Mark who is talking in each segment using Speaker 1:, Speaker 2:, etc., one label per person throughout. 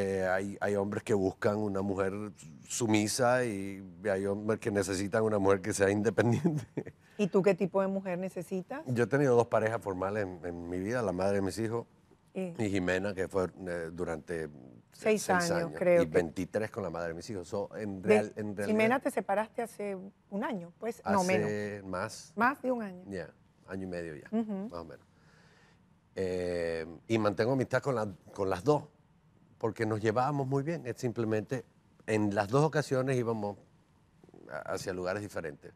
Speaker 1: Eh, hay, hombres que buscan una mujer sumisa y hay hombres que necesitan una mujer que sea independiente.
Speaker 2: ¿Y tú qué tipo de mujer necesitas?
Speaker 1: Yo he tenido dos parejas formales en, mi vida, la madre de mis hijos eh. ¿Y? Jimena, que fue eh, durante
Speaker 2: seis, años, creo. Y
Speaker 1: 23 con la madre de mis hijos. en Jimena,
Speaker 2: te separaste hace un año, pues, no menos. más. Más de un año.
Speaker 1: Ya, año y medio ya, más o menos. y mantengo amistad con, con las dos porque nos llevábamos muy bien. Es simplemente en las dos ocasiones íbamos hacia lugares diferentes.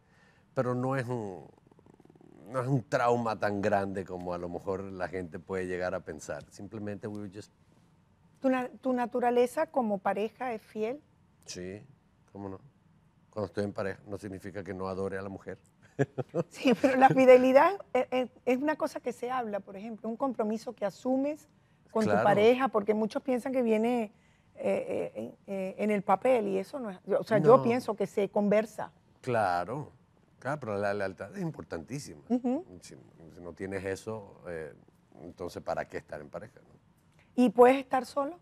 Speaker 1: Pero no es un, no es un trauma tan grande como a lo mejor la gente puede llegar a pensar. Simplemente we were just...
Speaker 2: ¿Tu, naturaleza como pareja es fiel?
Speaker 1: Sí, cómo no. Cuando estoy en pareja no significa que no adore a la mujer. Sí,
Speaker 2: pero la fidelidad eh, eh, es una cosa que se habla, por ejemplo, un compromiso que asumes
Speaker 1: con tu pareja,
Speaker 2: porque muchos piensan que viene eh, eh, eh, en el papel y eso no es. O sea, yo pienso que se conversa.
Speaker 1: Claro, claro, pero la lealtad es importantísima. si, no tienes eso, entonces ¿para qué estar en pareja? No?
Speaker 2: ¿Y puedes estar solo?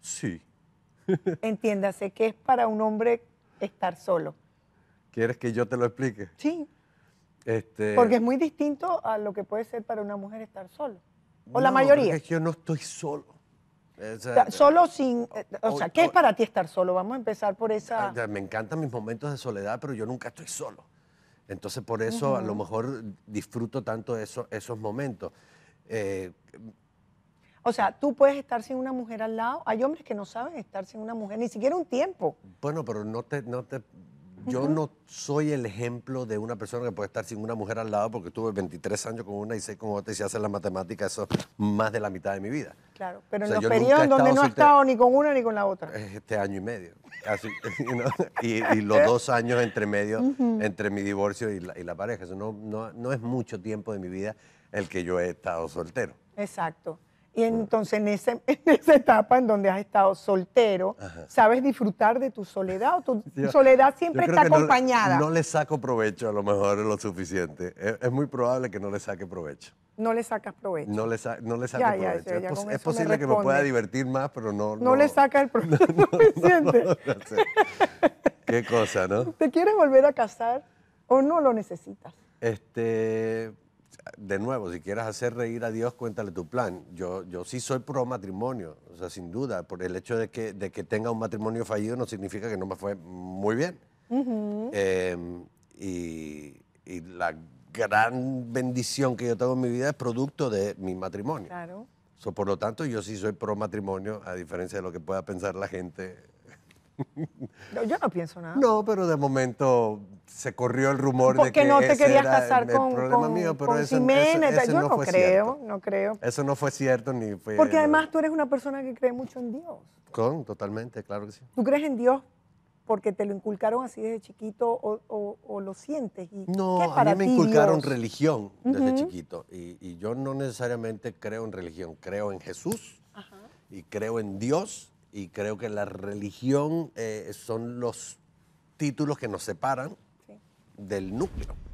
Speaker 2: Sí. Entiéndase, ¿qué es para un hombre estar solo?
Speaker 1: ¿Quieres que yo te lo explique? Sí. Este porque es
Speaker 2: muy distinto a lo que puede ser para una mujer estar solo. O la mayoría. Es
Speaker 1: que yo no estoy solo. Eh,
Speaker 2: solo sin... Eh, eh, o, sea, ¿qué es para ti estar solo? Vamos a empezar por esa...
Speaker 1: Me encantan mis momentos de soledad, pero yo nunca estoy solo. Entonces, por eso a lo mejor disfruto tanto eso, esos momentos.
Speaker 2: o sea, tú puedes estar sin una mujer al lado. Hay hombres que no saben estar sin una mujer, ni siquiera un tiempo.
Speaker 1: Bueno, pero no te yo no soy el ejemplo de una persona que puede estar sin una mujer al lado porque estuve 23 años con una y 6 con otra y si haces las matemáticas, eso es más de la mitad de mi vida.
Speaker 2: Claro, pero en los periodos donde no he estado ni con una ni con la otra.
Speaker 1: Este año y medio. y, los dos años entre medio, entre mi divorcio y la, y la pareja. Eso no, no, no es mucho tiempo de mi vida el que yo he estado soltero.
Speaker 2: Exacto. Y entonces en, ese, esa etapa en donde has estado soltero, sabes disfrutar de tu soledad o tu soledad siempre está acompañada. No,
Speaker 1: le saco provecho a lo mejor es lo suficiente. Es, muy probable que no le saque provecho.
Speaker 2: No le sacas provecho.
Speaker 1: No le, sa no le provecho. es, posible que me pueda divertir más, pero no... No, le
Speaker 2: saca el provecho
Speaker 1: suficiente. Qué cosa, ¿no?
Speaker 2: ¿Te quieres volver a casar o no lo necesitas?
Speaker 1: Este de nuevo, si quieres hacer reír a Dios, cuéntale tu plan. Yo, yo sí soy pro matrimonio, o sea, sin duda, por el hecho de que, de que tenga un matrimonio fallido no significa que no me fue muy bien. Em, y, la gran bendición que yo tengo en mi vida es producto de mi matrimonio. por lo tanto, yo sí soy pro matrimonio, a diferencia de lo que pueda pensar la gente No, yo no pienso nada. No, pero de momento se corrió el rumor de que no te querías casar con, yo no, creo, no creo. Eso no fue cierto ni fue. Porque además
Speaker 2: tú eres una persona que cree mucho en Dios.
Speaker 1: Con, totalmente, claro que sí.
Speaker 2: Tú crees en Dios porque te lo inculcaron así desde chiquito o, lo sientes. Y, no, a mí me inculcaron
Speaker 1: religión desde chiquito y, yo no necesariamente creo en religión, creo en Jesús y creo en Dios y creo que la religión eh, son los títulos que nos separan del núcleo.